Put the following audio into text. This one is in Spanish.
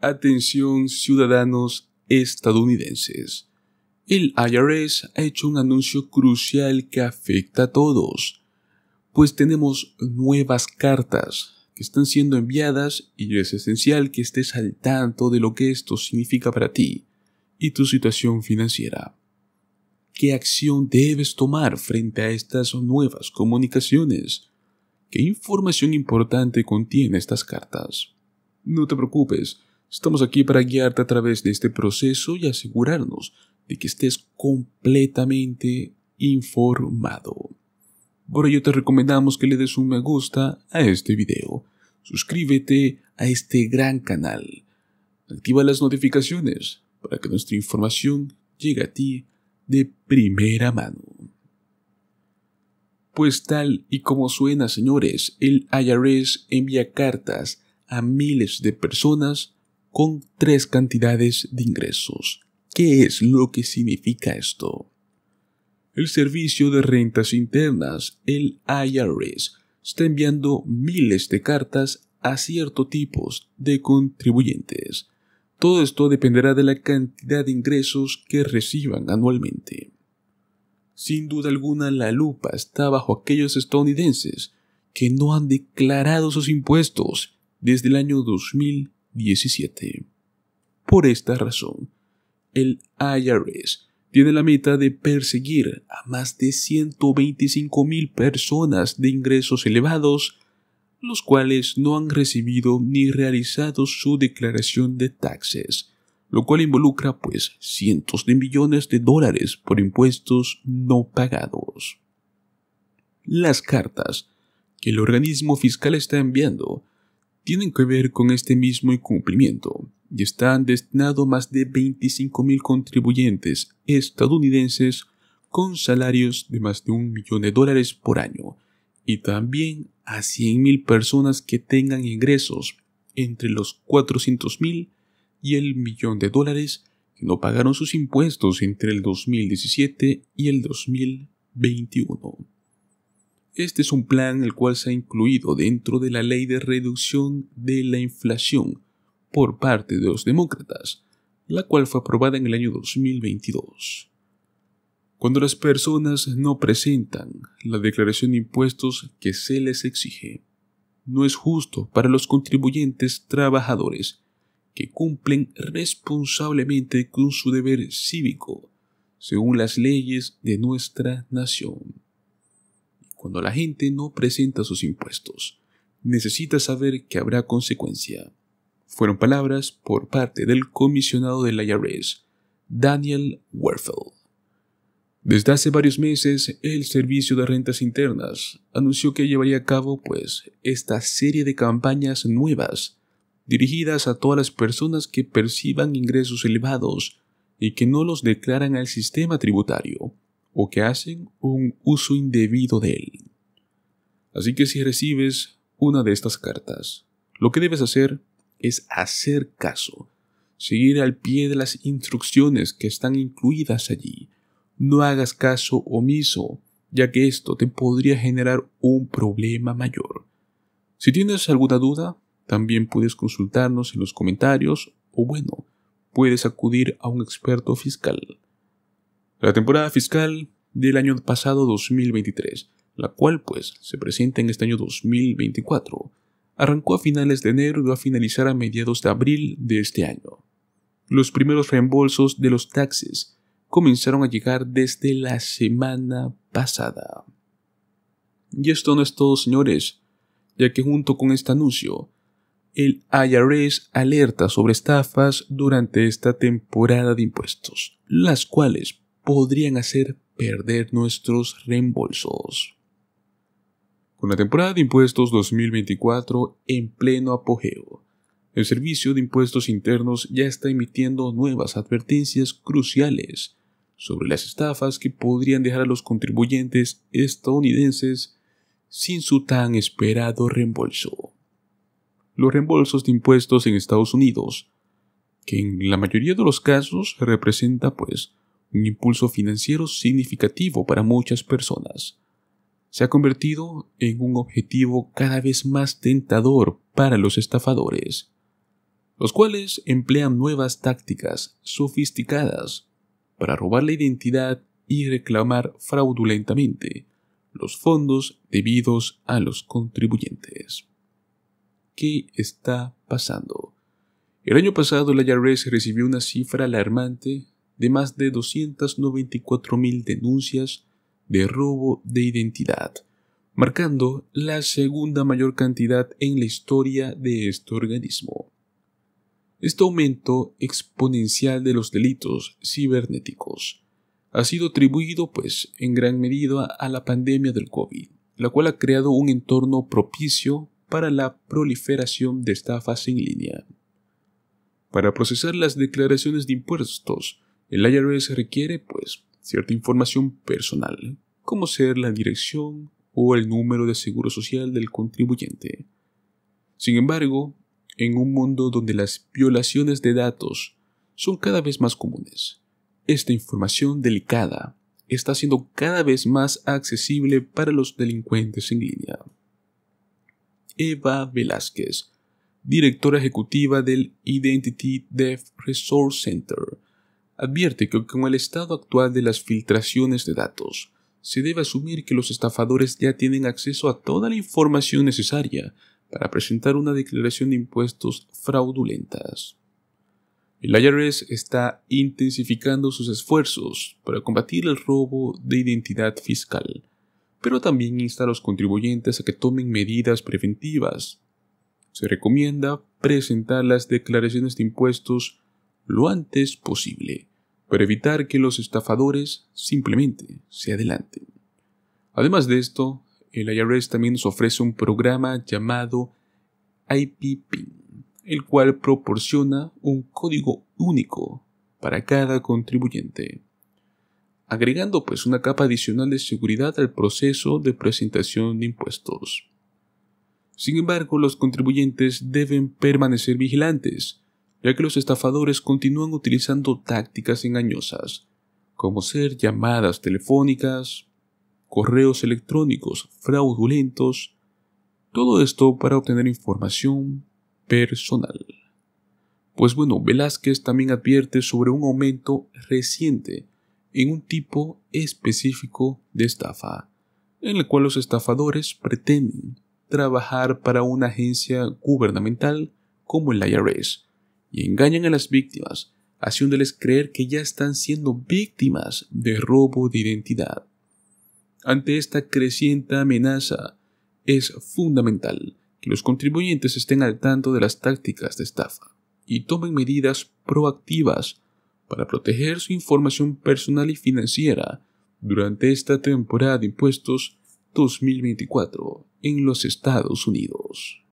Atención ciudadanos estadounidenses. El IRS ha hecho un anuncio crucial que afecta a todos, pues tenemos nuevas cartas que están siendo enviadas y es esencial que estés al tanto de lo que esto significa para ti y tu situación financiera. ¿Qué acción debes tomar frente a estas nuevas comunicaciones? ¿Qué información importante contiene estas cartas? No te preocupes, Estamos aquí para guiarte a través de este proceso y asegurarnos de que estés completamente informado. Por ello te recomendamos que le des un me gusta a este video, suscríbete a este gran canal, activa las notificaciones para que nuestra información llegue a ti de primera mano. Pues tal y como suena, señores, el IRS envía cartas a miles de personas con tres cantidades de ingresos. ¿Qué es lo que significa esto? El Servicio de Rentas Internas, el IRS, está enviando miles de cartas a cierto tipos de contribuyentes. Todo esto dependerá de la cantidad de ingresos que reciban anualmente. Sin duda alguna, la lupa está bajo aquellos estadounidenses que no han declarado sus impuestos desde el año 2000 17. Por esta razón, el IRS tiene la meta de perseguir a más de 125 mil personas de ingresos elevados, los cuales no han recibido ni realizado su declaración de taxes, lo cual involucra pues cientos de millones de dólares por impuestos no pagados. Las cartas que el organismo fiscal está enviando tienen que ver con este mismo incumplimiento y están destinados más de 25.000 contribuyentes estadounidenses con salarios de más de un millón de dólares por año y también a 100.000 personas que tengan ingresos entre los 400.000 y el millón de dólares que no pagaron sus impuestos entre el 2017 y el 2021. Este es un plan el cual se ha incluido dentro de la ley de reducción de la inflación por parte de los demócratas, la cual fue aprobada en el año 2022. Cuando las personas no presentan la declaración de impuestos que se les exige, no es justo para los contribuyentes trabajadores que cumplen responsablemente con su deber cívico, según las leyes de nuestra nación cuando la gente no presenta sus impuestos. Necesita saber que habrá consecuencia. Fueron palabras por parte del comisionado de la IRS, Daniel Werfel. Desde hace varios meses, el Servicio de Rentas Internas anunció que llevaría a cabo, pues, esta serie de campañas nuevas dirigidas a todas las personas que perciban ingresos elevados y que no los declaran al sistema tributario o que hacen un uso indebido de él. Así que si recibes una de estas cartas, lo que debes hacer es hacer caso, seguir al pie de las instrucciones que están incluidas allí. No hagas caso omiso, ya que esto te podría generar un problema mayor. Si tienes alguna duda, también puedes consultarnos en los comentarios o bueno, puedes acudir a un experto fiscal la temporada fiscal del año pasado 2023, la cual pues se presenta en este año 2024. Arrancó a finales de enero y va a finalizar a mediados de abril de este año. Los primeros reembolsos de los taxes comenzaron a llegar desde la semana pasada. Y esto no es todo, señores, ya que junto con este anuncio, el IRS alerta sobre estafas durante esta temporada de impuestos, las cuales podrían hacer perder nuestros reembolsos. Con la temporada de impuestos 2024 en pleno apogeo, el Servicio de Impuestos Internos ya está emitiendo nuevas advertencias cruciales sobre las estafas que podrían dejar a los contribuyentes estadounidenses sin su tan esperado reembolso. Los reembolsos de impuestos en Estados Unidos, que en la mayoría de los casos representa pues un impulso financiero significativo para muchas personas. Se ha convertido en un objetivo cada vez más tentador para los estafadores, los cuales emplean nuevas tácticas sofisticadas para robar la identidad y reclamar fraudulentamente los fondos debidos a los contribuyentes. ¿Qué está pasando? El año pasado la IRS recibió una cifra alarmante de más de 294.000 denuncias de robo de identidad, marcando la segunda mayor cantidad en la historia de este organismo. Este aumento exponencial de los delitos cibernéticos ha sido atribuido, pues, en gran medida a la pandemia del COVID, la cual ha creado un entorno propicio para la proliferación de estafas en línea. Para procesar las declaraciones de impuestos, el IRS requiere, pues, cierta información personal, como ser la dirección o el número de seguro social del contribuyente. Sin embargo, en un mundo donde las violaciones de datos son cada vez más comunes, esta información delicada está siendo cada vez más accesible para los delincuentes en línea. Eva Velázquez, directora ejecutiva del Identity Theft Resource Center, advierte que con el estado actual de las filtraciones de datos, se debe asumir que los estafadores ya tienen acceso a toda la información necesaria para presentar una declaración de impuestos fraudulentas. El IRS está intensificando sus esfuerzos para combatir el robo de identidad fiscal, pero también insta a los contribuyentes a que tomen medidas preventivas. Se recomienda presentar las declaraciones de impuestos lo antes posible para evitar que los estafadores simplemente se adelanten. Además de esto, el IRS también nos ofrece un programa llamado IPPIN, el cual proporciona un código único para cada contribuyente, agregando pues una capa adicional de seguridad al proceso de presentación de impuestos. Sin embargo, los contribuyentes deben permanecer vigilantes, ya que los estafadores continúan utilizando tácticas engañosas, como ser llamadas telefónicas, correos electrónicos fraudulentos, todo esto para obtener información personal. Pues bueno, Velázquez también advierte sobre un aumento reciente en un tipo específico de estafa, en el cual los estafadores pretenden trabajar para una agencia gubernamental como el IRS, y engañan a las víctimas, haciéndoles creer que ya están siendo víctimas de robo de identidad. Ante esta creciente amenaza, es fundamental que los contribuyentes estén al tanto de las tácticas de estafa y tomen medidas proactivas para proteger su información personal y financiera durante esta temporada de impuestos 2024 en los Estados Unidos.